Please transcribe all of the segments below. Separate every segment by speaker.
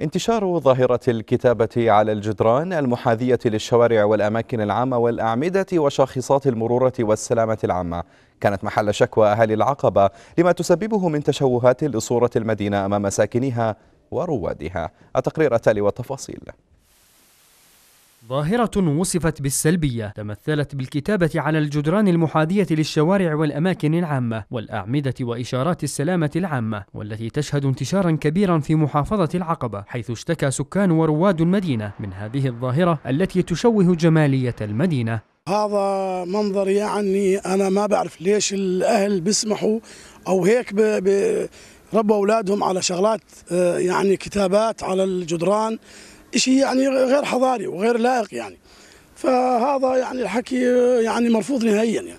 Speaker 1: انتشار ظاهرة الكتابة على الجدران المحاذية للشوارع والأماكن العامة والأعمدة وشاخصات المرورة والسلامة العامة كانت محل شكوى أهل العقبة لما تسببه من تشوهات لصورة المدينة أمام ساكنيها وروادها التقرير التالي والتفاصيل
Speaker 2: ظاهرة وصفت بالسلبية تمثلت بالكتابة على الجدران المحاذية للشوارع والأماكن العامة والأعمدة وإشارات السلامة العامة والتي تشهد انتشارا كبيرا في محافظة العقبة حيث اشتكى سكان ورواد المدينة من هذه الظاهرة التي تشوه جمالية المدينة
Speaker 3: هذا منظر يعني أنا ما بعرف ليش الأهل بيسمحوا أو هيك ب... ب... ربوا أولادهم على شغلات آه، يعني كتابات على الجدران شيء يعني غير حضاري وغير لائق يعني فهذا يعني الحكي يعني مرفوض نهائيا يعني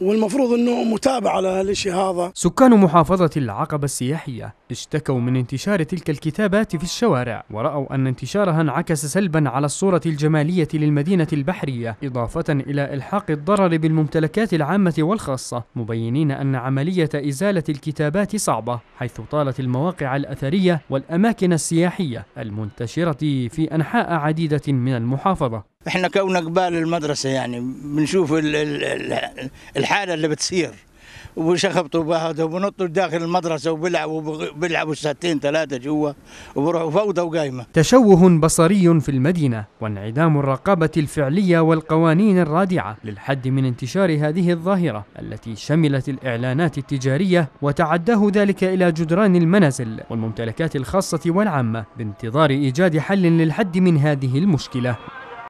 Speaker 3: والمفروض انه متابعه لهالشيء
Speaker 2: هذا. سكان محافظه العقبه السياحيه اشتكوا من انتشار تلك الكتابات في الشوارع وراوا ان انتشارها انعكس سلبا على الصوره الجماليه للمدينه البحريه، اضافه الى الحاق الضرر بالممتلكات العامه والخاصه، مبينين ان عمليه ازاله الكتابات صعبه، حيث طالت المواقع الاثريه والاماكن السياحيه المنتشره في انحاء عديده من المحافظه.
Speaker 4: احنا كون قبال المدرسه يعني بنشوف الحاله اللي بتصير وبشخبطوا بهذا وبنطوا داخل المدرسه وبيلعبوا بيلعبوا ساعتين ثلاثه جوا وبروحوا فوضى وقايمه.
Speaker 2: تشوه بصري في المدينه وانعدام الرقابه الفعليه والقوانين الرادعه للحد من انتشار هذه الظاهره التي شملت الاعلانات التجاريه وتعداه ذلك الى جدران المنازل والممتلكات الخاصه والعامه بانتظار ايجاد حل للحد من هذه المشكله.